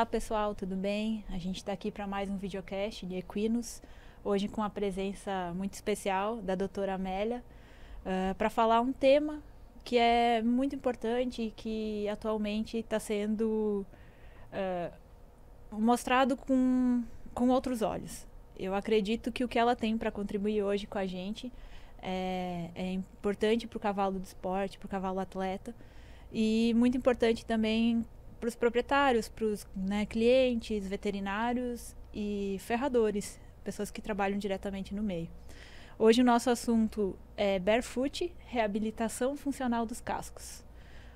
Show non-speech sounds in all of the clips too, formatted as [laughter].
Olá pessoal, tudo bem? A gente está aqui para mais um videocast de equinos, hoje com a presença muito especial da doutora Amélia, uh, ah, para falar um tema que é muito importante e que atualmente está sendo uh, mostrado com, com outros olhos. Eu acredito que o que ela tem para contribuir hoje com a gente é, é importante para o cavalo do esporte, para o cavalo atleta, e muito importante também para os proprietários, para os né, clientes, veterinários e ferradores, pessoas que trabalham diretamente no meio. Hoje o nosso assunto é barefoot, reabilitação funcional dos cascos.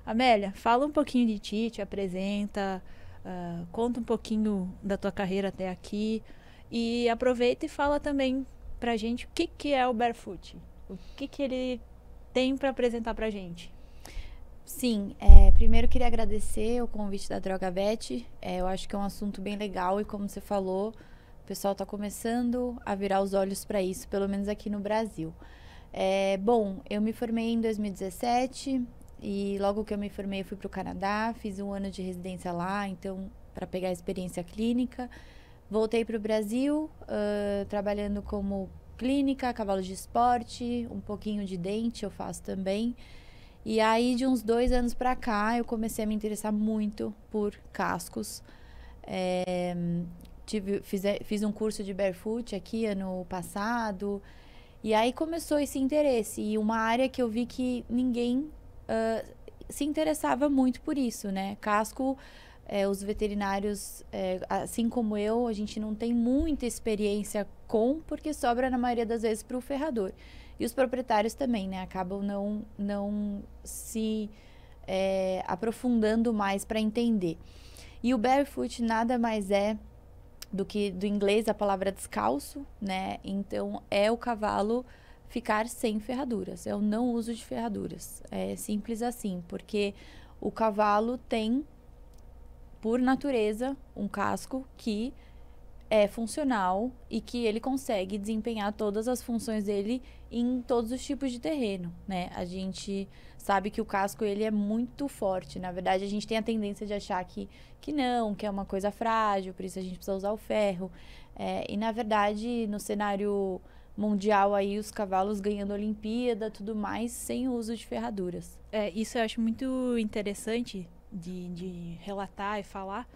Amélia, fala um pouquinho de ti, te apresenta, uh, conta um pouquinho da tua carreira até aqui e aproveita e fala também a gente o que, que é o barefoot, o que, que ele tem para apresentar a gente. Sim, é, primeiro queria agradecer o convite da Droga Vet. É, eu acho que é um assunto bem legal e, como você falou, o pessoal está começando a virar os olhos para isso, pelo menos aqui no Brasil. É, bom, eu me formei em 2017 e logo que eu me formei eu fui para o Canadá, fiz um ano de residência lá, então para pegar experiência clínica. Voltei para o Brasil, uh, trabalhando como clínica, cavalo de esporte, um pouquinho de dente eu faço também. E aí, de uns dois anos para cá, eu comecei a me interessar muito por cascos. É, tive, fiz, fiz um curso de barefoot aqui ano passado. E aí começou esse interesse. E uma área que eu vi que ninguém uh, se interessava muito por isso, né? Casco, eh, os veterinários, eh, assim como eu, a gente não tem muita experiência com, porque sobra na maioria das vezes para o ferrador. E os proprietários também, né? Acabam não, não se é, aprofundando mais para entender. E o barefoot nada mais é do que do inglês a palavra descalço, né? Então é o cavalo ficar sem ferraduras, é o não uso de ferraduras. É simples assim, porque o cavalo tem por natureza um casco que é funcional e que ele consegue desempenhar todas as funções dele em todos os tipos de terreno, né? A gente sabe que o casco ele é muito forte. Na verdade, a gente tem a tendência de achar que, que não, que é uma coisa frágil, por isso a gente precisa usar o ferro. É, e na verdade, no cenário mundial aí os cavalos ganhando a Olimpíada, tudo mais, sem o uso de ferraduras. É, isso eu acho muito interessante de, de relatar e falar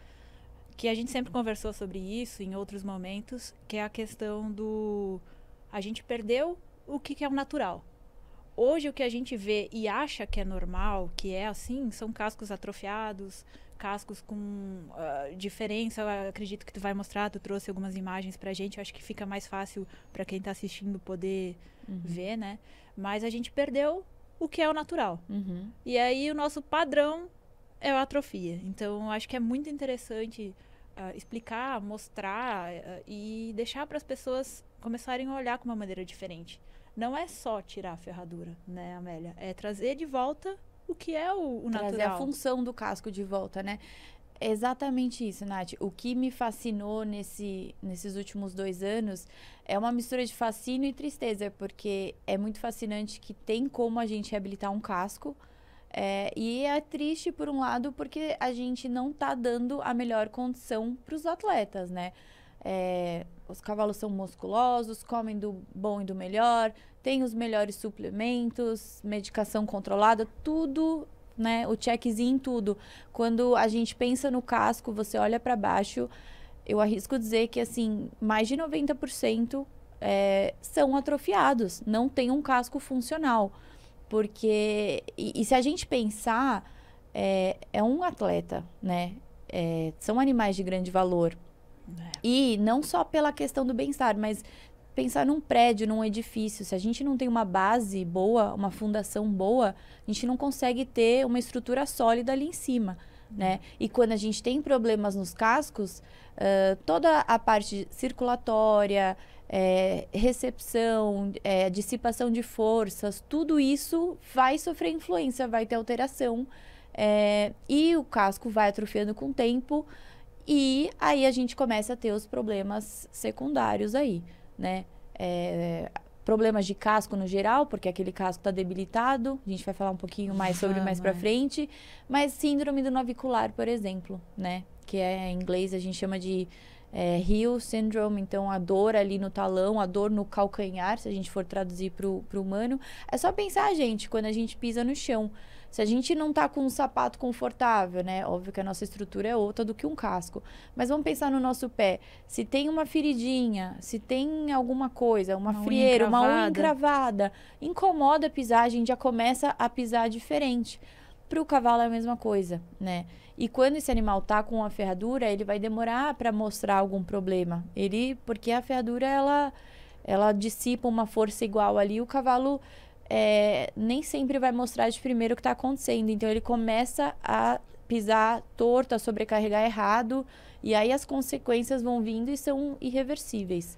que a gente sempre conversou sobre isso em outros momentos, que é a questão do a gente perdeu o que, é o natural. Hoje o que a gente vê e acha que é normal, que é assim, são cascos atrofiados, cascos com uh, diferença. Eu acredito que tu vai mostrar, tu trouxe algumas imagens pra gente. Eu acho que fica mais fácil para quem tá assistindo poder uhum. ver, né? Mas a gente perdeu o que é o natural. Uhum. E aí o nosso padrão é a atrofia. Então, acho que é muito interessante uh, explicar, mostrar uh, e deixar para as pessoas começarem a olhar com uma maneira diferente. Não é só tirar a ferradura, né, Amélia? É trazer de volta o que é o, o natural. Trazer a função do casco de volta, né? É exatamente isso, Nath. O que me fascinou nesse, nesses últimos dois anos é uma mistura de fascínio e tristeza, porque é muito fascinante que tem como a gente reabilitar um casco, é, e é triste, por um lado, porque a gente não está dando a melhor condição para os atletas, né? É, os cavalos são musculosos, comem do bom e do melhor, têm os melhores suplementos, medicação controlada, tudo, né? O checkzinho em tudo. Quando a gente pensa no casco, você olha para baixo, eu arrisco dizer que, assim, mais de 90% é, são atrofiados, não tem um casco funcional. Porque. E, e se a gente pensar, é, é um atleta, né? É, são animais de grande valor. É. E não só pela questão do bem-estar, mas pensar num prédio, num edifício. Se a gente não tem uma base boa, uma fundação boa, a gente não consegue ter uma estrutura sólida ali em cima. Né? Uhum. E quando a gente tem problemas nos cascos, uh, toda a parte circulatória, é, recepção, é, dissipação de forças, tudo isso vai sofrer influência, vai ter alteração. É, e o casco vai atrofiando com o tempo. E aí a gente começa a ter os problemas secundários aí, né? É, problemas de casco no geral, porque aquele casco está debilitado. A gente vai falar um pouquinho mais sobre ah, mais para frente. Mas síndrome do navicular, por exemplo, né? Que é, em inglês a gente chama de é, heel syndrome, então a dor ali no talão, a dor no calcanhar, se a gente for traduzir para o humano. É só pensar, gente, quando a gente pisa no chão. Se a gente não está com um sapato confortável, né? Óbvio que a nossa estrutura é outra do que um casco. Mas vamos pensar no nosso pé. Se tem uma feridinha, se tem alguma coisa, uma, uma frieira, unha uma unha encravada, incomoda pisar, a gente já começa a pisar diferente. Para o cavalo é a mesma coisa, né? E quando esse animal tá com a ferradura, ele vai demorar para mostrar algum problema. Ele, porque a ferradura ela, ela dissipa uma força igual ali, o cavalo é, nem sempre vai mostrar de primeiro o que está acontecendo. Então ele começa a pisar torto, a sobrecarregar errado, e aí as consequências vão vindo e são irreversíveis.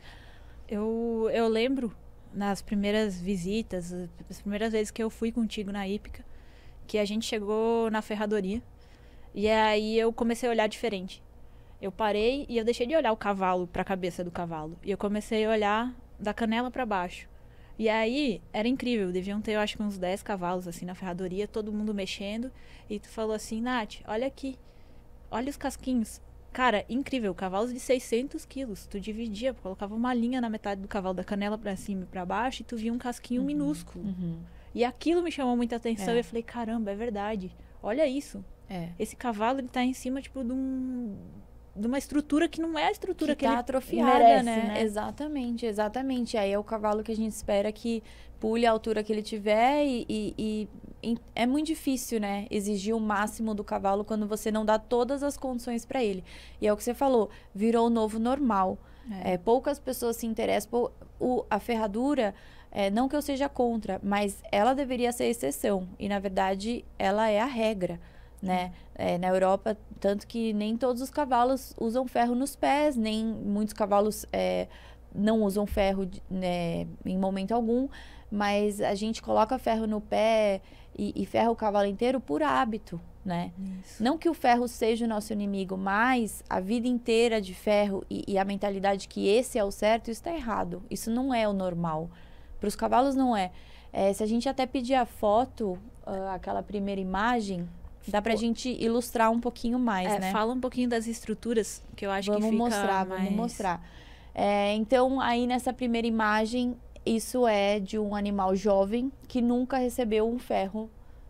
Eu, eu lembro nas primeiras visitas, as primeiras vezes que eu fui contigo na hípica, que a gente chegou na ferradoria e aí eu comecei a olhar diferente. Eu parei e eu deixei de olhar o cavalo para a cabeça do cavalo e eu comecei a olhar da canela para baixo. E aí era incrível, deviam ter eu acho que uns 10 cavalos assim na ferradoria, todo mundo mexendo e tu falou assim, Nath, olha aqui, olha os casquinhos. Cara, incrível, cavalos de 600 quilos. Tu dividia, colocava uma linha na metade do cavalo da canela para cima e para baixo e tu via um casquinho uhum, minúsculo. Uhum. E aquilo me chamou muita atenção é. e eu falei, caramba, é verdade. Olha isso. É. Esse cavalo, ele tá em cima, tipo, de um de uma estrutura que não é a estrutura que, que tá ele atrofiada, merece, né? né? Exatamente, exatamente. Aí é o cavalo que a gente espera que pule a altura que ele tiver e, e, e é muito difícil, né? Exigir o máximo do cavalo quando você não dá todas as condições para ele. E é o que você falou, virou o novo normal. É. É, poucas pessoas se interessam. o, a ferradura é, não que eu seja contra, mas ela deveria ser a exceção. E, na verdade, ela é a regra, né? É, na Europa, tanto que nem todos os cavalos usam ferro nos pés, nem muitos cavalos é, não usam ferro né, em momento algum. Mas a gente coloca ferro no pé e, e ferra o cavalo inteiro por hábito, né? Isso. Não que o ferro seja o nosso inimigo, mas a vida inteira de ferro e, e a mentalidade que esse é o certo, isso está errado. Isso não é o normal. Para os cavalos não é. é. Se a gente até pedir a foto, uh, aquela primeira imagem, dá para a gente ilustrar um pouquinho mais, é, né? Fala um pouquinho das estruturas, que eu acho vamos que fica mostrar, mais... Vamos mostrar, é, Então, aí nessa primeira imagem, isso é de um animal jovem que nunca recebeu um ferro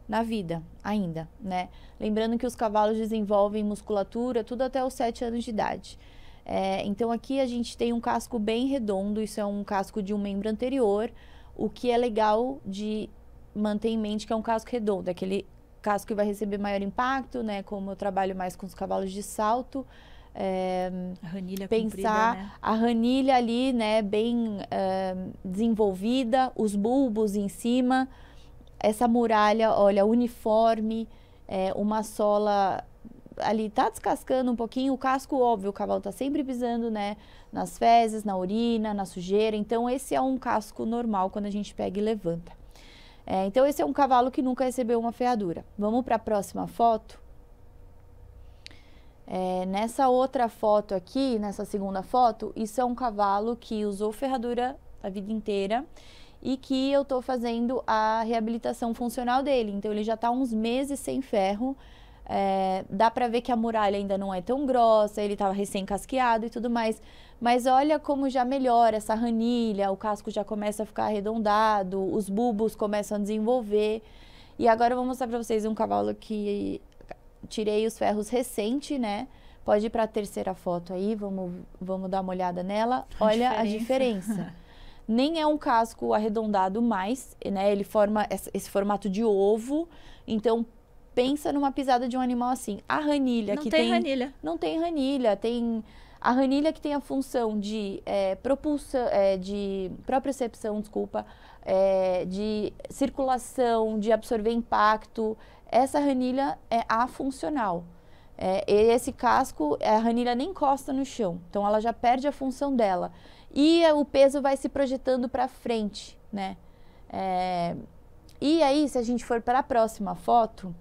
na vida ainda, né? Lembrando que os cavalos desenvolvem musculatura tudo até os sete anos de idade. É, então aqui a gente tem um casco bem redondo, isso é um casco de um membro anterior. O que é legal de manter em mente que é um casco redondo, é aquele casco que vai receber maior impacto, né? Como eu trabalho mais com os cavalos de salto, é, a pensar comprida, né? a ranilha ali, né, bem é, desenvolvida, os bulbos em cima, essa muralha, olha, uniforme, é, uma sola ali tá descascando um pouquinho, o casco, óbvio, o cavalo tá sempre pisando, né, nas fezes, na urina, na sujeira. Então, esse é um casco normal quando a gente pega e levanta. É, então, esse é um cavalo que nunca recebeu uma ferradura. Vamos para a próxima foto? É, nessa outra foto aqui, nessa segunda foto, isso é um cavalo que usou ferradura a vida inteira e que eu tô fazendo a reabilitação funcional dele. Então, ele já tá uns meses sem ferro, é, dá para ver que a muralha ainda não é tão grossa, ele estava tá recém-casqueado e tudo mais. Mas olha como já melhora essa ranilha, o casco já começa a ficar arredondado, os bulbos começam a desenvolver. E agora eu vou mostrar para vocês um cavalo que tirei os ferros recente, né? Pode ir para a terceira foto aí, vamos, vamos dar uma olhada nela. A olha diferença. a diferença. [laughs] nem é um casco arredondado mais, né? Ele forma esse formato de ovo, então pensa numa pisada de um animal assim. A ranilha não que tem, não tem ranilha. Não tem ranilha, tem a ranilha que tem a função de é, propulsão, é, de propriocepção, desculpa, é, de circulação, de absorver impacto. Essa ranilha é afuncional. É, esse casco, a ranilha nem encosta no chão, então ela já perde a função dela. E o peso vai se projetando para frente, né? É, e aí, se a gente for para a próxima foto,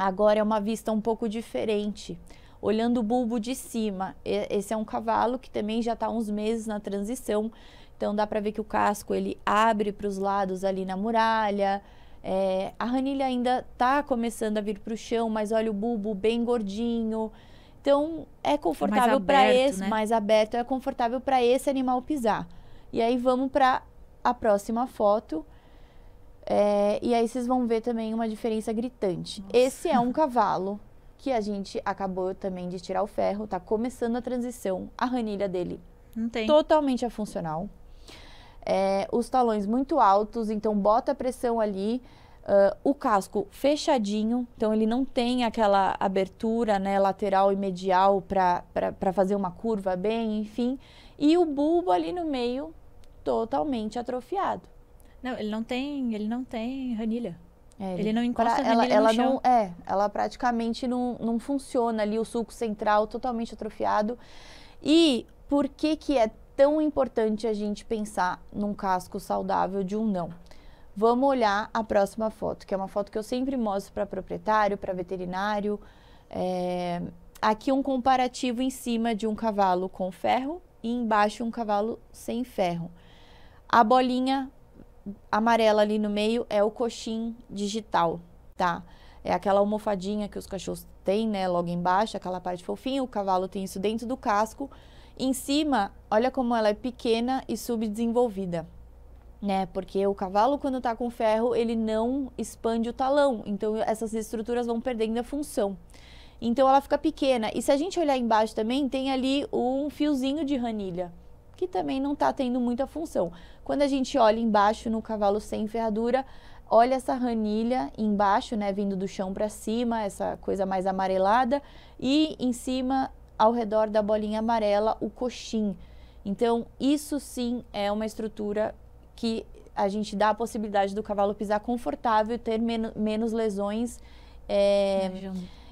Agora é uma vista um pouco diferente. Olhando o bulbo de cima, esse é um cavalo que também já está uns meses na transição, então dá para ver que o casco ele abre para os lados ali na muralha. É, a ranilha ainda está começando a vir para o chão, mas olha o bulbo bem gordinho. Então é confortável para esse, né? mais aberto, é confortável para esse animal pisar. E aí vamos para a próxima foto. É, e aí vocês vão ver também uma diferença gritante. Nossa. Esse é um [laughs] cavalo que a gente acabou também de tirar o ferro, tá começando a transição. A ranilha dele Não tem. totalmente a funcional. É, os talões muito altos, então bota a pressão ali. Uh, o casco fechadinho, então ele não tem aquela abertura né, lateral e medial para fazer uma curva bem, enfim. E o bulbo ali no meio totalmente atrofiado. Não, ele não tem, ele não tem ranilha. É, ele, ele, não encosta pra, ela, ela não é, ela praticamente não, não funciona ali o sulco central totalmente atrofiado. E por que que é tão importante a gente pensar num casco saudável de um não? Vamos olhar a próxima foto, que é uma foto que eu sempre mostro para proprietário, para veterinário. É, aqui um comparativo em cima de um cavalo com ferro e embaixo um cavalo sem ferro. A bolinha amarela ali no meio é o coxim digital, tá? É aquela almofadinha que os cachorros têm, né? Logo embaixo, aquela parte fofinha. O cavalo tem isso dentro do casco. Em cima, olha como ela é pequena e subdesenvolvida, né? Porque o cavalo, quando tá com ferro, ele não expande o talão. Então, essas estruturas vão perdendo a função. Então, ela fica pequena. E se a gente olhar embaixo também, tem ali um fiozinho de ranilha, que também não tá tendo muita função. Quando a gente olha embaixo no cavalo sem ferradura, olha essa ranilha embaixo, né, vindo do chão para cima, essa coisa mais amarelada, e em cima, ao redor da bolinha amarela, o coxim. Então, isso sim é uma estrutura que a gente dá a possibilidade do cavalo pisar confortável, ter men menos lesões é,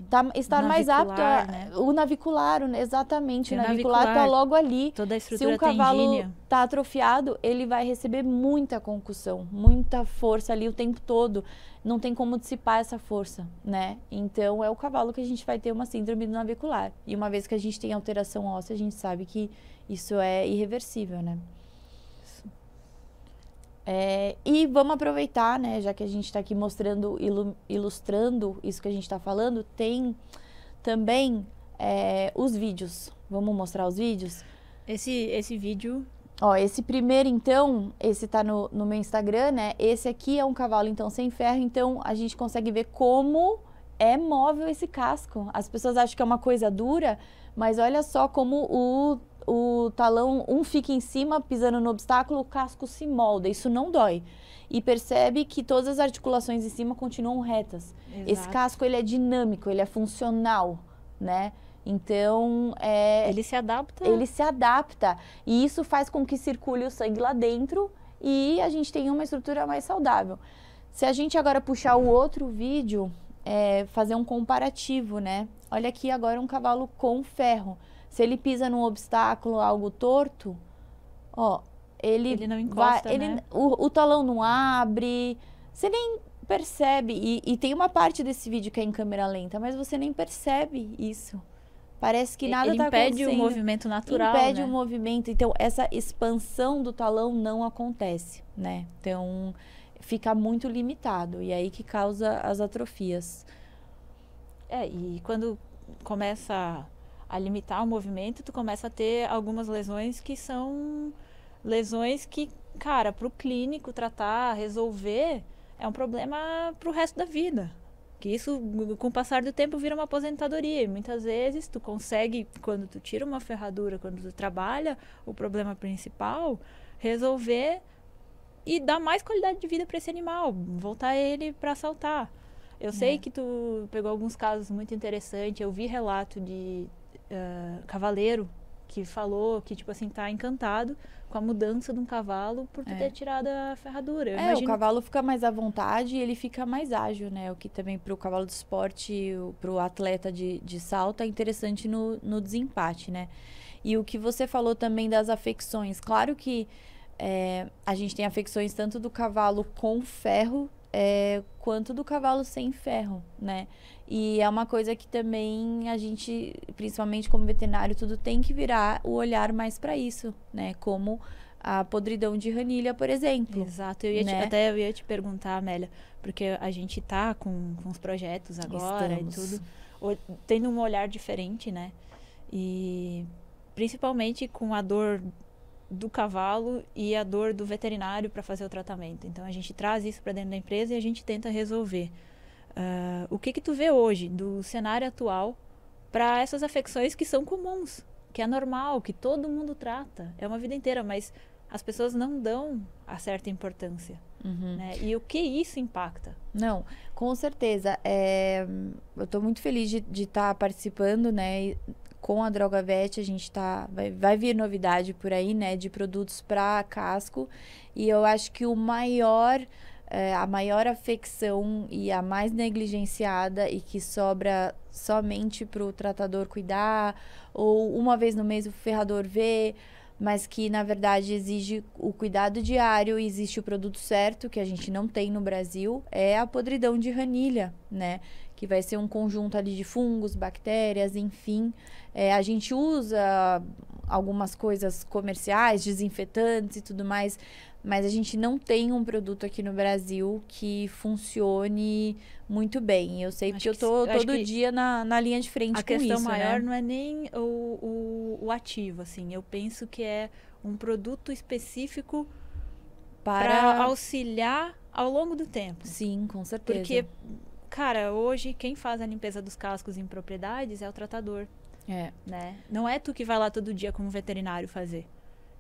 tá, estar mais apto a, né? o navicular, exatamente, o navicular está logo ali. Toda a estrutura Se um cavalo está atrofiado, ele vai receber muita concussão, muita força ali o tempo todo. Não tem como dissipar essa força, né? Então é o cavalo que a gente vai ter uma síndrome do navicular. E uma vez que a gente tem alteração óssea, a gente sabe que isso é irreversível, né? É, e vamos aproveitar, né, já que a gente está aqui mostrando, ilu ilustrando isso que a gente está falando, tem também é, os vídeos. Vamos mostrar os vídeos? Esse, esse vídeo. Ó, esse primeiro, então, esse tá no, no meu Instagram, né? Esse aqui é um cavalo, então, sem ferro. Então, a gente consegue ver como é móvel esse casco. As pessoas acham que é uma coisa dura, mas olha só como o o talão, um fica em cima, pisando no obstáculo, o casco se molda, isso não dói. E percebe que todas as articulações em cima continuam retas. Exato. Esse casco, ele é dinâmico, ele é funcional, né? Então, é, ele se adapta. Ele se adapta. E isso faz com que circule o sangue lá dentro e a gente tenha uma estrutura mais saudável. Se a gente agora puxar o outro vídeo, é, fazer um comparativo, né? Olha aqui agora um cavalo com ferro. Se ele pisa num obstáculo, algo torto, ó, ele, ele não encosta, vai, ele, né? o, o, talão não abre, você nem percebe. E, e, tem uma parte desse vídeo que é em câmera lenta, mas você nem percebe isso. Parece que ele, nada está acontecendo. Impede o movimento natural. Impede né? o movimento. Então, essa expansão do talão não acontece, né? Então, fica muito limitado. E é aí que causa as atrofias. É, e quando começa a limitar o movimento, tu começa a ter algumas lesões que são lesões que, cara, para o clínico tratar, resolver, é um problema para o resto da vida. Que isso, com o passar do tempo, vira uma aposentadoria. E muitas vezes tu consegue, quando tu tira uma ferradura, quando tu trabalha o problema principal, resolver e dar mais qualidade de vida para esse animal, voltar ele para saltar. Eu sei é. que tu pegou alguns casos muito interessantes, eu vi relato de cavaleiro que falou que, tipo assim, tá encantado com a mudança de um cavalo por tu é. ter tirado a ferradura. Eu é, imagino... o cavalo fica mais à vontade e ele fica mais ágil, né? O que também pro cavalo de esporte, pro atleta de, de salto, é interessante no, no desempate, né? E o que você falou também das afecções. Claro que é, a gente tem afecções tanto do cavalo com ferro é, quanto do cavalo sem ferro, né? E é uma coisa que também a gente, principalmente como veterinário, tudo tem que virar o olhar mais para isso, né? Como a podridão de ranilha, por exemplo. Exato, eu ia né? te, até eu ia te perguntar, Amélia, porque a gente tá com, com os projetos agora Estamos. e tudo, tendo um olhar diferente, né? E principalmente com a dor do cavalo e a dor do veterinário para fazer o tratamento. Então a gente traz isso para dentro da empresa e a gente tenta resolver. Uh, o que que tu vê hoje do cenário atual para essas afecções que são comuns, que é normal, que todo mundo trata, é uma vida inteira, mas as pessoas não dão a certa importância. Uhum. Né? E o que isso impacta? Não, com certeza. É, eu estou muito feliz de estar tá participando, né? com a droga vet a gente tá. Vai, vai vir novidade por aí, né? De produtos para casco. E eu acho que o maior. É, a maior afecção e a mais negligenciada e que sobra somente para o tratador cuidar, ou uma vez no mês o ferrador vê, mas que na verdade exige o cuidado diário, existe o produto certo, que a gente não tem no Brasil, é a podridão de ranilha, né? que vai ser um conjunto ali de fungos, bactérias, enfim. É, a gente usa algumas coisas comerciais, desinfetantes e tudo mais, mas a gente não tem um produto aqui no Brasil que funcione muito bem. Eu sei acho eu tô que, todo dia na, na linha de frente a com isso. A né? questão maior né? não é nem o, o, o, ativo, assim. Eu penso que é um produto específico para auxiliar ao longo do tempo. Sim, com certeza. Porque cara, hoje quem faz a limpeza dos cascos em propriedades é o tratador. É. Né? Não é tu que vai lá todo dia como veterinário fazer.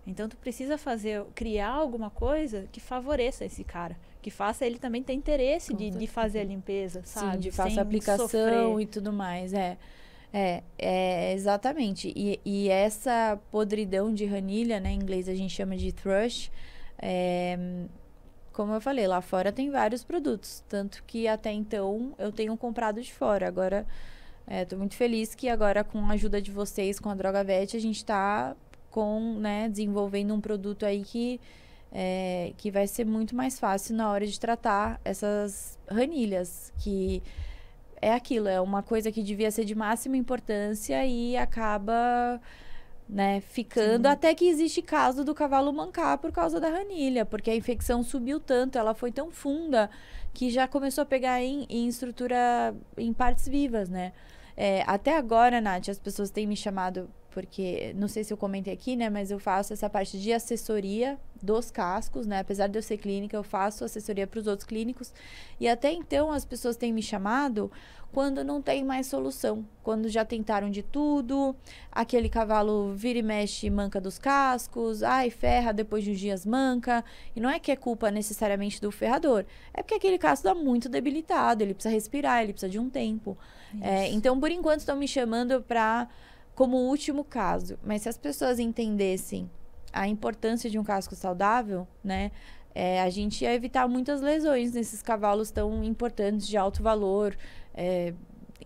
Então tu precisa fazer, criar alguma coisa que favoreça esse cara, que faça ele também ter interesse de, de, fazer a limpeza, sabe? Sim, de fazer a aplicação sofrer. e tudo mais, é. É, é exatamente. E, e, essa podridão de ranilha, né, em inglês a gente chama de thrush, é, como eu falei, lá fora tem vários produtos. Tanto que até então eu tenho comprado de fora. Agora, estou é, muito feliz que agora, com a ajuda de vocês, com a Droga Vete a gente está com, né, desenvolvendo um produto aí que, é, que vai ser muito mais fácil na hora de tratar essas ranilhas. Que é aquilo, é uma coisa que devia ser de máxima importância e acaba né? Ficando Sim. até que existe caso do cavalo mancar por causa da ranilha, porque a infecção subiu tanto, ela foi tão funda que já começou a pegar em, em estrutura, em partes vivas, né? É, até agora, Nath, as pessoas têm me chamado porque não sei se eu comentei aqui, né, mas eu faço essa parte de assessoria dos cascos, né? Apesar de eu ser clínica, eu faço assessoria para os outros clínicos. E até então as pessoas têm me chamado quando não tem mais solução, quando já tentaram de tudo, aquele cavalo vira e mexe manca dos cascos, ai ferra depois de uns dias manca. E não é que é culpa necessariamente do ferrador, é porque aquele casco está muito debilitado, ele precisa respirar, ele precisa de um tempo. É, então por enquanto estão me chamando para como último caso. Mas se as pessoas entendessem a importância de um casco saudável, né? É, a gente ia evitar muitas lesões nesses cavalos tão importantes de alto valor, é,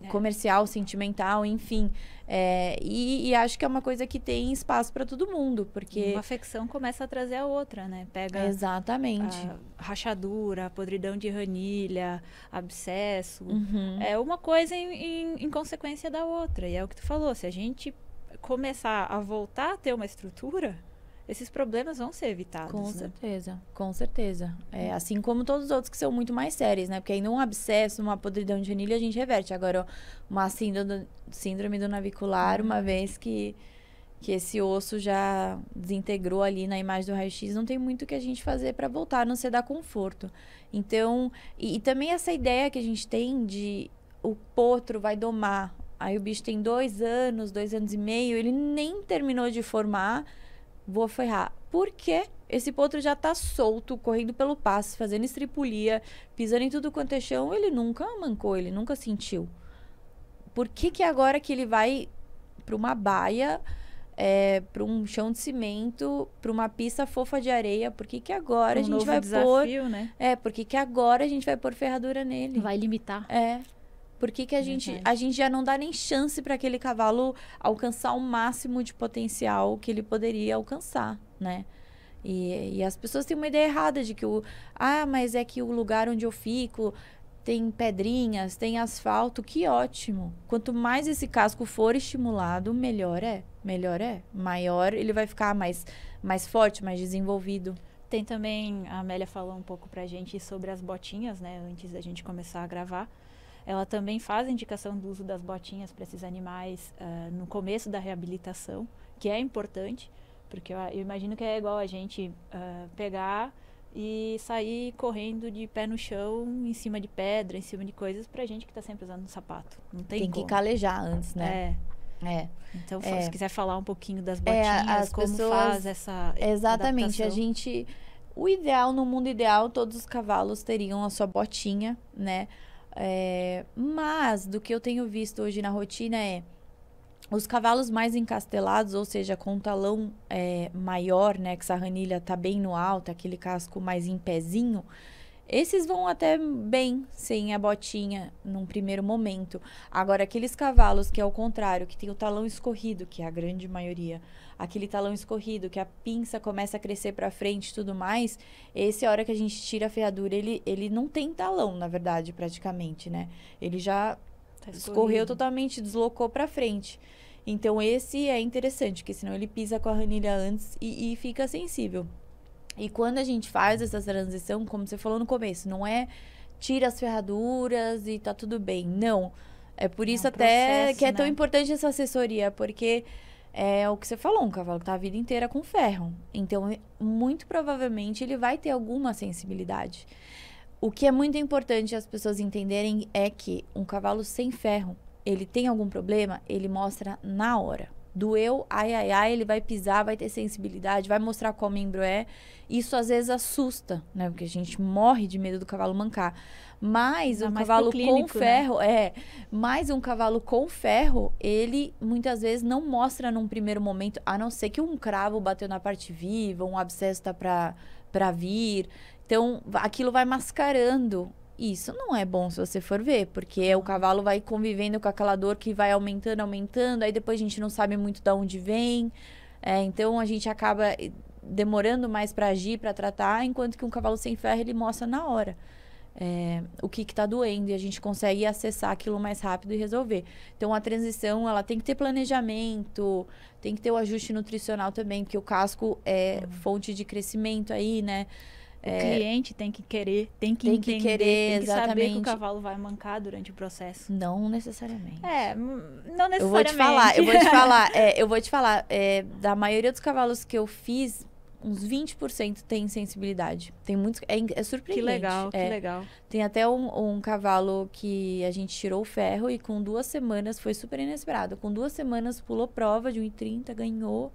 é. comercial, sentimental, enfim. É, e, e, acho que é uma coisa que tem espaço para todo mundo, porque... Uma afecção começa a trazer a outra, né? Pega Exatamente. A rachadura, a podridão de ranilha, abscesso. Uhum. É uma coisa em, em, em consequência da outra. E é o que tu falou, se a gente começar a voltar a ter uma estrutura esses problemas vão ser evitados. Com né? certeza, com certeza. É, assim como todos os outros que são muito mais sérios, né? Porque ainda um abscesso, uma podridão de anilha, a gente reverte. Agora, uma síndrome, síndrome do navicular, uma uhum. vez que, que esse osso já desintegrou ali na imagem do raio-x, não tem muito o que a gente fazer para voltar, a não ser dar conforto. Então, e, e também essa ideia que a gente tem de o potro vai domar. Aí o bicho tem dois anos, dois anos e meio, ele nem terminou de formar vou ferrar. Porque esse potro já tá solto, correndo pelo passo, fazendo estripulia, pisando em tudo quanto é chão, ele nunca mancou, ele nunca sentiu. Por que que agora que ele vai para uma baia, é, para um chão de cimento, para uma pista fofa de areia, por que que agora um a gente vai desafio, pôr... Né? É, por que agora a gente vai pôr ferradura nele? Vai limitar. É. Por que, que a, gente, a gente já não dá nem chance para aquele cavalo alcançar o máximo de potencial que ele poderia alcançar, né? E, e as pessoas têm uma ideia errada de que o. Ah, mas é que o lugar onde eu fico tem pedrinhas, tem asfalto, que ótimo. Quanto mais esse casco for estimulado, melhor é. Melhor é. Maior ele vai ficar mais, mais forte, mais desenvolvido. Tem também, a Amélia falou um pouco pra gente sobre as botinhas, né? Antes da gente começar a gravar ela também faz a indicação do uso das botinhas para esses animais uh, no começo da reabilitação, que é importante, porque eu, eu imagino que é igual a gente uh, pegar e sair correndo de pé no chão, em cima de pedra, em cima de coisas, a gente que está sempre usando um sapato. Não tem, tem como. que calejar antes, né? É. É. Então, é. se quiser falar um pouquinho das é, botinhas, é, como pessoas, faz essa. Exatamente. Adaptação. A gente. O ideal, no mundo ideal, todos os cavalos teriam a sua botinha, né? É, mas do que eu tenho visto hoje na rotina é os cavalos mais encastelados, ou seja, com talão é, maior, né, que essa ranilha tá bem no alto, aquele casco mais em pezinho, esses vão até bem sem a botinha num primeiro momento. Agora, aqueles cavalos que é o contrário, que tem o talão escorrido, que é a grande maioria, aquele talão escorrido, que a pinça começa a crescer para frente e tudo mais, esse, a hora que a gente tira a ferradura, ele, ele não tem talão, na verdade, praticamente, né? Ele já tá escorreu totalmente, deslocou para frente. Então, esse é interessante, porque senão ele pisa com a ranilha antes e, e fica sensível. E quando a gente faz essa transição, como você falou no começo, não é tira as ferraduras e tá tudo bem. Não. É por é isso é um até processo, que é né? tão importante essa assessoria, porque é o que você falou, um cavalo que tá a vida inteira com ferro. Então, muito provavelmente ele vai ter alguma sensibilidade. O que é muito importante as pessoas entenderem é que um cavalo sem ferro, ele tem algum problema, ele mostra na hora doeu, ai, ai, ai, ele vai pisar, vai ter sensibilidade, vai mostrar qual membro é. Isso às vezes assusta, né? Porque a gente morre de medo do cavalo mancar. Mas Não, um cavalo clínico, com né? ferro, né? é. Mas um cavalo com ferro, ele muitas vezes não mostra num primeiro momento, a não ser que um cravo bateu na parte viva, um abscesso tá para vir. Então, aquilo vai mascarando isso não é bom se você for ver, porque o cavalo vai convivendo com aquela dor que vai aumentando, aumentando, aí depois a gente não sabe muito de onde vem. É, então a gente acaba eh, demorando mais para agir, para tratar, enquanto que um cavalo sem ferro ele mostra na hora. É, o que está doendo e a gente consegue acessar aquilo mais rápido e resolver. Então a transição ela tem que ter planejamento, tem que ter o ajuste nutricional também, porque o casco é uhum. fonte de crescimento aí, né? é, cliente tem que querer, tem que tem entender, que querer, tem que exatamente. saber que o cavalo vai mancar durante o processo. Não necessariamente. É, hum, não necessariamente. Eu vou te falar, eu vou te [laughs] falar, é, eu vou te falar, é, da maioria dos cavalos que eu fiz, uns 20% tem sensibilidade. Tem muitos, é, é surpreendente. Que legal, que é. legal. Tem até um, um cavalo que a gente tirou o ferro e com duas semanas, foi super inesperado, com duas semanas pulou prova de 1,30, ganhou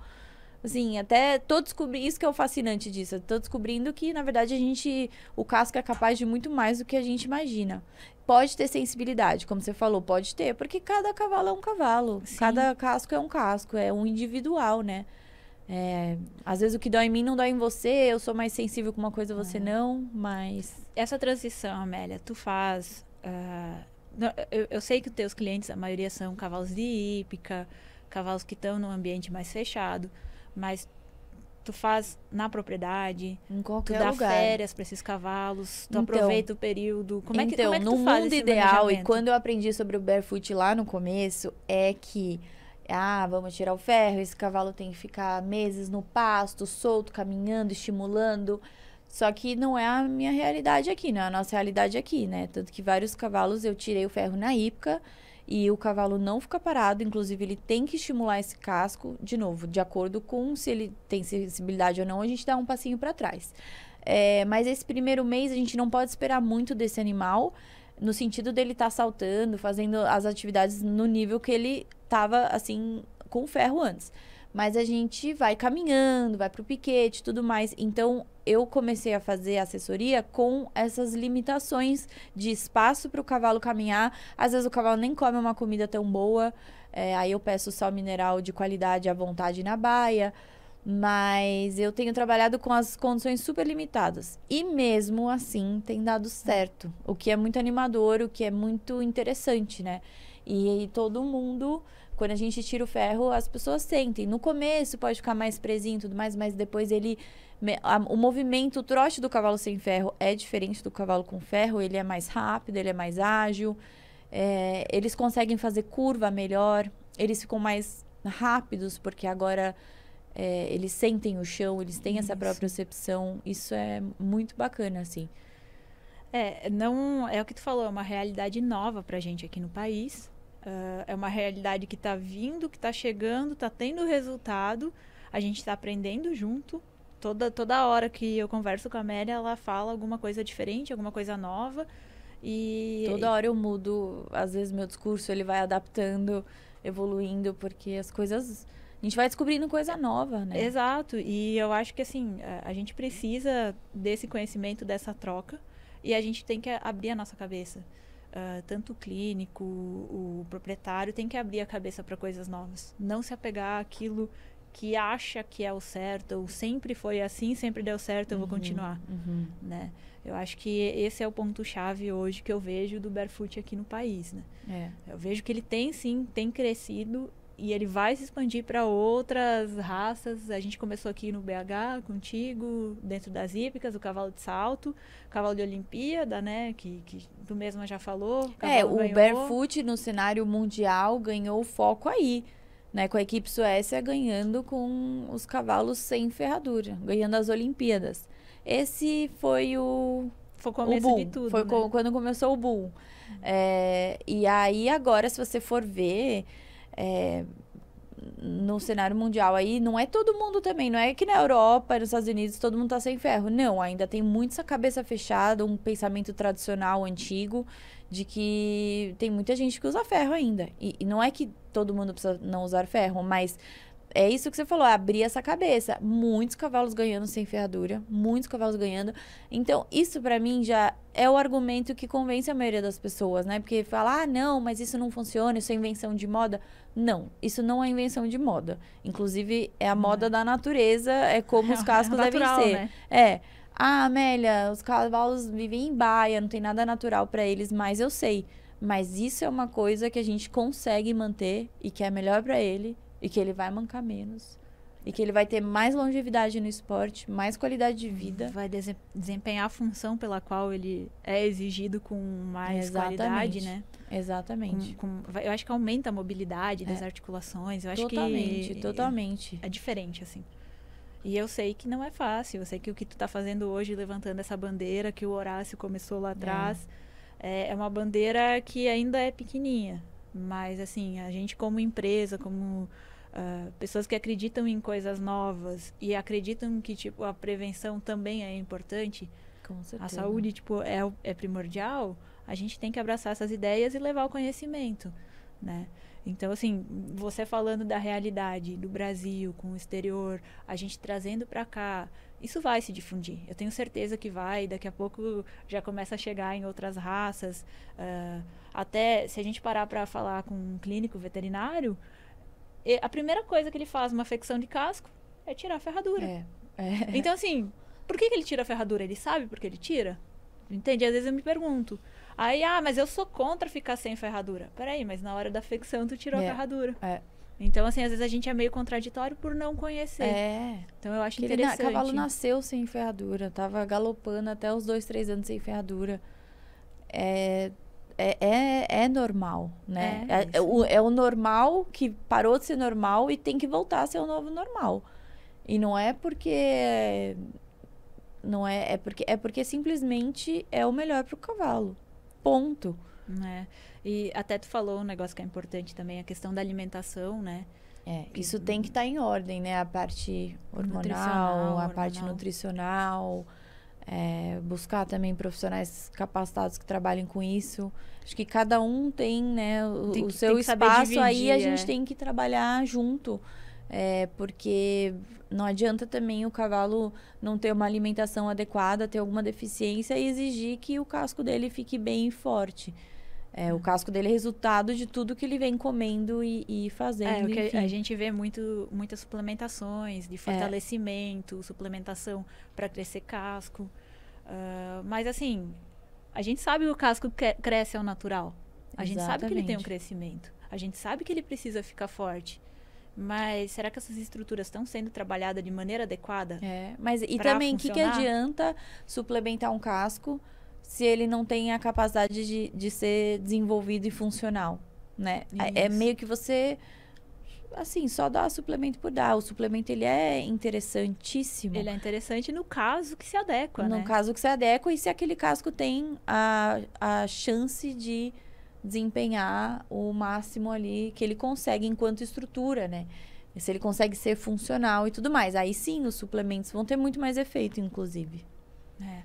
Assim, até tô descobrindo. Isso que é o fascinante disso. Eu tô descobrindo que, na verdade, a gente. O casco é capaz de muito mais do que a gente imagina. Pode ter sensibilidade, como você falou, pode ter, porque cada cavalo é um cavalo. Sim. Cada casco é um casco, é um individual, né? É, às vezes o que dói em mim não dói em você, eu sou mais sensível com uma coisa, você é. não, mas. Essa transição, Amélia, tu faz. Uh, eu, eu, sei que os teus clientes, a maioria são cavalos de hípica, cavalos que estão num ambiente mais fechado. Mas tu faz na propriedade, em qualquer tu dá lugar. férias para esses cavalos, tu então, aproveita o período. Como é que, tu como é que tu então, no faz mundo ideal e quando eu aprendi sobre o barefoot lá no começo é que ah, vamos tirar o ferro, esse cavalo tem que ficar meses no pasto, solto, caminhando, estimulando. Só que não é a minha realidade aqui, não é a nossa realidade aqui, né? Tanto que vários cavalos eu tirei o ferro na hipca e o cavalo não fica parado, inclusive ele tem que estimular esse casco, de novo, de acordo com se ele tem sensibilidade ou não, a gente dá um passinho para trás. É, mas esse primeiro mês a gente não pode esperar muito desse animal, no sentido dele estar tá saltando, fazendo as atividades no nível que ele estava, assim, com ferro antes. Mas a gente vai caminhando, vai pro piquete, tudo mais. Então, eu comecei a fazer assessoria com essas limitações de espaço para o cavalo caminhar. Às vezes o cavalo nem come uma comida tão boa. É, aí eu peço sal mineral de qualidade à vontade na baia. Mas eu tenho trabalhado com as condições super limitadas. E mesmo assim tem dado certo. O que é muito animador, o que é muito interessante, né? E, e todo mundo quando a gente tira o ferro, as pessoas sentem. No começo pode ficar mais presinho e tudo mais, mas depois ele. o movimento, o trote do cavalo sem ferro é diferente do cavalo com ferro. Ele é mais rápido, ele é mais ágil. É, eles conseguem fazer curva melhor. Eles ficam mais rápidos, porque agora é, eles sentem o chão, eles têm essa própria percepção. Isso é muito bacana, assim. É, não é o que tu falou, é uma realidade nova pra gente aqui no país. Uh, é uma realidade que está vindo, que está chegando, está tendo resultado. A gente está aprendendo junto. Toda, toda hora que eu converso com a Amélia, ela fala alguma coisa diferente, alguma coisa nova. E toda hora eu mudo, às vezes meu discurso ele vai adaptando, evoluindo, porque as coisas a gente vai descobrindo coisa nova, né? Exato. E eu acho que assim, a gente precisa desse conhecimento, dessa troca, e a gente tem que abrir a nossa cabeça. Uh, tanto o clínico, o proprietário, tem que abrir a cabeça para coisas novas. Não se apegar àquilo que acha que é o certo, ou sempre foi assim, sempre deu certo, eu vou uhum, continuar. Uhum. Né? Eu acho que esse é o ponto-chave hoje que eu vejo do barefoot aqui no país. Né? É. Eu vejo que ele tem sim, tem crescido e ele vai se expandir para outras raças. A gente começou aqui no BH contigo, dentro das hípicas, o cavalo de salto, cavalo de Olimpíada, né? Que, que tu mesma já falou. O é, o ganhou. barefoot no cenário mundial ganhou foco aí. Né, com a equipe Suécia ganhando com os cavalos sem ferradura, ganhando as Olimpíadas. Esse foi o foi o começo o de tudo. Foi né? quando começou o boom. É, e aí, agora, se você for ver, é, no cenário mundial aí, não é todo mundo também, não é que na Europa, nos Estados Unidos, todo mundo tá sem ferro. Não, ainda tem muito essa cabeça fechada, um pensamento tradicional, antigo, de que tem muita gente que usa ferro ainda. E, e não é que todo mundo precisa não usar ferro, mas é isso que você falou, abrir essa cabeça. Muitos cavalos ganhando sem ferradura, muitos cavalos ganhando. Então, isso para mim já é o argumento que convence a maioria das pessoas, né? Porque fala, ah, não, mas isso não funciona, isso é invenção de moda. Não, isso não é invenção de moda. Inclusive, é a moda é. da natureza, é como [laughs] é, os cascos é natural, devem ser. Né? É. Ah, Amélia, os cavalos vivem em baia, não tem nada natural para eles, mas eu sei. Mas isso é uma coisa que a gente consegue manter e que é melhor para ele e que ele vai mancar menos. E que ele vai ter mais longevidade no esporte, mais qualidade de vida. Vai desempenhar a função pela qual ele é exigido com mais Exatamente. qualidade, né? Exatamente. Com, com, eu acho que aumenta a mobilidade das é. articulações. Eu acho totalmente, que. Totalmente, é, é diferente, assim. E eu sei que não é fácil. Eu sei que o que tu tá fazendo hoje, levantando essa bandeira que o Horácio começou lá é. atrás, é, é uma bandeira que ainda é pequenininha. Mas, assim, a gente, como empresa, como uh, pessoas que acreditam em coisas novas e acreditam que, tipo, a prevenção também é importante, a saúde, tipo, é, é primordial, a gente tem que abraçar essas ideias e levar o conhecimento, né? Então, assim, você falando da realidade do Brasil com o exterior, a gente trazendo para cá, isso vai se difundir. Eu tenho certeza que vai. Daqui a pouco já começa a chegar em outras raças. Uh, até se a gente parar para falar com um clínico veterinário, a primeira coisa que ele faz uma afecção de casco é tirar a ferradura. É, é. Então, assim, por que, que ele tira a ferradura? Ele sabe por que ele tira? Entende? Às vezes eu me pergunto. Aí, ah, mas eu sou contra ficar sem ferradura. Peraí, mas na hora da afecção tu tirou é, a ferradura. É. Então, assim, às vezes a gente é meio contraditório por não conhecer. É. Então eu acho que interessante. Ele, cavalo nasceu sem ferradura, tava galopando até os dois, três anos sem ferradura. É, é, é, é normal, né? É, é, é o, é o normal que parou de ser normal e tem que voltar a ser o novo normal. E não é porque não é, é porque é porque simplesmente é o melhor para o cavalo. Ponto. É. E até tu falou um negócio que é importante também, a questão da alimentação, né? É, isso tem que estar tá em ordem, né? A parte hormonal, hormonal, a parte nutricional. É, buscar também profissionais capacitados que trabalhem com isso. Acho que cada um tem, né, o, tem que, o seu espaço dividir, aí, é. a gente tem que trabalhar junto. É, porque não adianta também o cavalo não ter uma alimentação adequada, ter alguma deficiência e exigir que o casco dele fique bem forte. É, o casco dele é resultado de tudo que ele vem comendo e, e fazendo. É, a gente vê muito, muitas suplementações de é. fortalecimento, é. suplementação para crescer casco. Uh, mas assim, a gente sabe que o casco cresce ao natural. A Exatamente. gente sabe que ele tem um crescimento. A gente sabe que ele precisa ficar forte. Mas será que essas estruturas estão sendo trabalhadas de maneira adequada? É, mas e também o que, que adianta suplementar um casco? se ele não tem a capacidade de, de ser desenvolvido e funcional, né? É, é meio que você assim, só dá suplemento por dar. O suplemento ele é interessantíssimo. Ele é interessante no caso que se adequa, no né? No caso que se adequa e se aquele casco tem a, a chance de desempenhar o máximo ali que ele consegue enquanto estrutura, né? se ele consegue ser funcional e tudo mais. Aí sim, os suplementos vão ter muito mais efeito, inclusive. É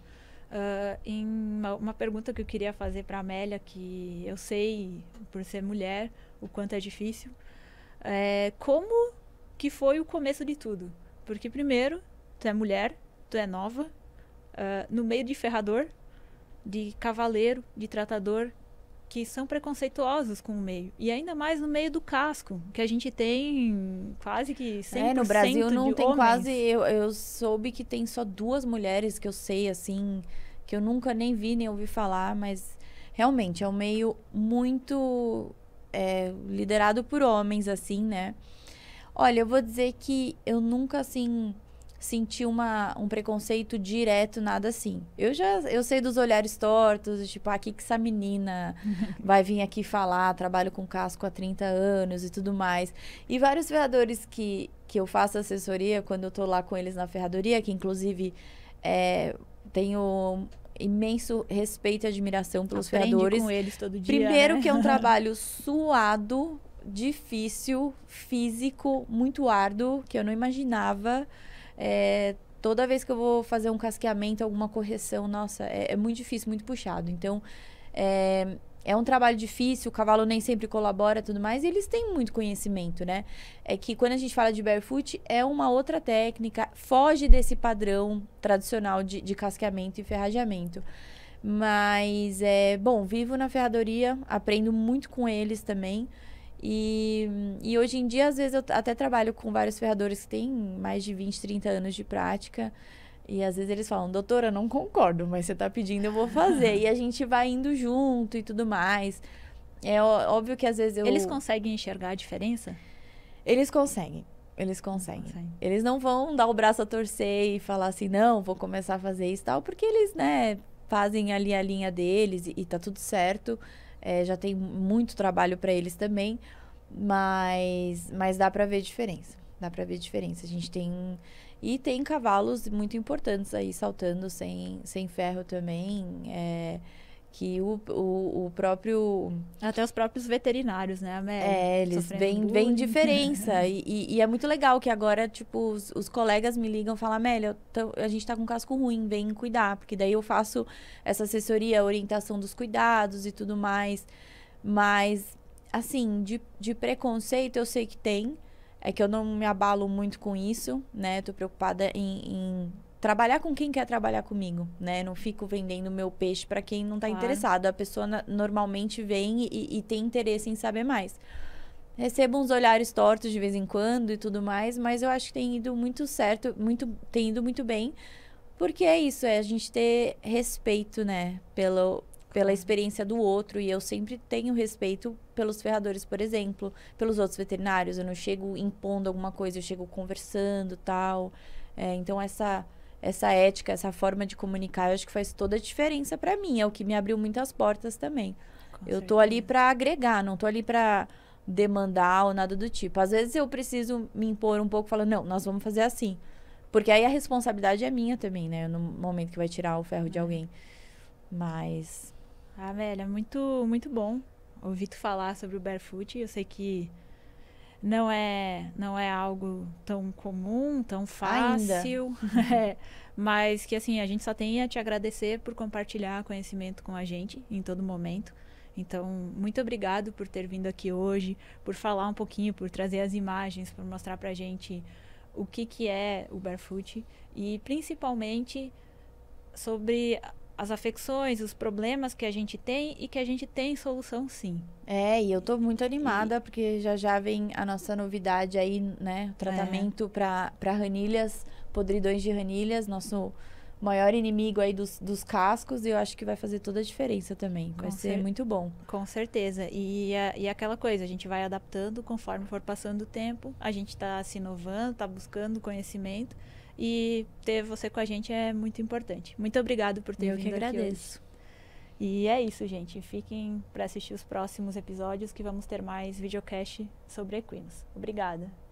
uh, em uma, uma, pergunta que eu queria fazer para a Amélia, que eu sei, por ser mulher, o quanto é difícil. É, como que foi o começo de tudo? Porque, primeiro, tu é mulher, tu é nova, uh, no meio de ferrador, de cavaleiro, de tratador, que são preconceituosos com o meio. E ainda mais no meio do casco, que a gente tem quase que 100% É, no Brasil não tem homens. quase... Eu, eu soube que tem só duas mulheres que eu sei, assim, que eu nunca nem vi nem ouvi falar, mas realmente é um meio muito é, liderado por homens, assim, né? Olha, eu vou dizer que eu nunca, assim, senti uma, um preconceito direto, nada assim. Eu já eu sei dos olhares tortos, tipo, ah, que que essa menina [laughs] vai vir aqui falar, trabalho com casco há 30 anos e tudo mais. E vários ferradores que, que eu faço assessoria, quando eu tô lá com eles na ferradoria, que inclusive é, tenho imenso respeito e admiração pelos Aprende ferradores. com eles todo dia. Primeiro né? que é um [laughs] trabalho suado, difícil, físico, muito árduo, que eu não imaginava é, toda vez que eu vou fazer um casqueamento, alguma correção, nossa, é, é muito difícil, muito puxado. Então, é, é um trabalho difícil, o cavalo nem sempre colabora tudo mais, e eles têm muito conhecimento, né? É que quando a gente fala de barefoot, é uma outra técnica, foge desse padrão tradicional de, de casqueamento e ferrageamento. Mas é bom, vivo na ferradoria, aprendo muito com eles também. E, e hoje em dia, às vezes, eu até trabalho com vários ferradores que têm mais de 20, 30 anos de prática. E às vezes eles falam, doutora, não concordo, mas você está pedindo, eu vou fazer. [laughs] e a gente vai indo junto e tudo mais. É óbvio que às vezes eu... Eles conseguem enxergar a diferença? Eles conseguem. Eles conseguem. Eles não vão dar o braço a torcer e falar assim, não, vou começar a fazer isso e tal, porque eles, né, fazem ali a linha deles e, e tá tudo certo. É, já tem muito trabalho para eles também, mas, mas dá para ver diferença. Dá para ver diferença. A gente tem. E tem cavalos muito importantes aí saltando sem, sem ferro também. É, que o, o, o, próprio. Até os próprios veterinários, né, Amélia? É, eles vêm bem diferença. [laughs] e, e, e, é muito legal que agora, tipo, os, os colegas me ligam e falam, Amélia, tô, a gente tá com casco ruim, vem cuidar. Porque daí eu faço essa assessoria, orientação dos cuidados e tudo mais. Mas, assim, de, de preconceito eu sei que tem. É que eu não me abalo muito com isso, né? Tô preocupada em, em trabalhar com quem quer trabalhar comigo, né? Não fico vendendo meu peixe para quem não está claro. interessado. A pessoa normalmente vem e, e, tem interesse em saber mais. Recebo uns olhares tortos de vez em quando e tudo mais, mas eu acho que tem ido muito certo, muito, tem ido muito bem, porque é isso, é a gente ter respeito, né, pelo, pela experiência do outro e eu sempre tenho respeito pelos ferradores, por exemplo, pelos outros veterinários. Eu não chego impondo alguma coisa, eu chego conversando, tal. É, então essa essa ética, essa forma de comunicar, eu acho que faz toda a diferença para mim. É o que me abriu muitas portas também. Com eu certeza. tô ali para agregar, não tô ali para demandar ou nada do tipo. Às vezes eu preciso me impor um pouco, falando, não, nós vamos fazer assim. Porque aí a responsabilidade é minha também, né? No momento que vai tirar o ferro de uhum. alguém. Mas. Ah, velho, é muito, muito bom ouvir tu falar sobre o barefoot. Eu sei que não é não é algo tão comum, tão fácil, [laughs] é, mas que assim a gente só tem a te agradecer por compartilhar conhecimento com a gente em todo momento. Então, muito obrigado por ter vindo aqui hoje, por falar um pouquinho, por trazer as imagens, por mostrar para gente o que que é o barefoot e principalmente sobre as afecções, os problemas que a gente tem e que a gente tem solução sim. É, e eu tô muito animada e... porque já já vem a nossa novidade aí, né? Tratamento é. para ranilhas, podridões de ranilhas, nosso maior inimigo aí dos, dos cascos e eu acho que vai fazer toda a diferença também. Vai Com ser cer... muito bom. Com certeza. E, a, e aquela coisa, a gente vai adaptando conforme for passando o tempo, a gente está se inovando, está buscando conhecimento e ter você com a gente é muito importante. Muito obrigado por ter Eu vindo Eu que agradeço. E é isso, gente. Fiquem para assistir os próximos episódios que vamos ter mais videocast sobre equinos. Obrigada.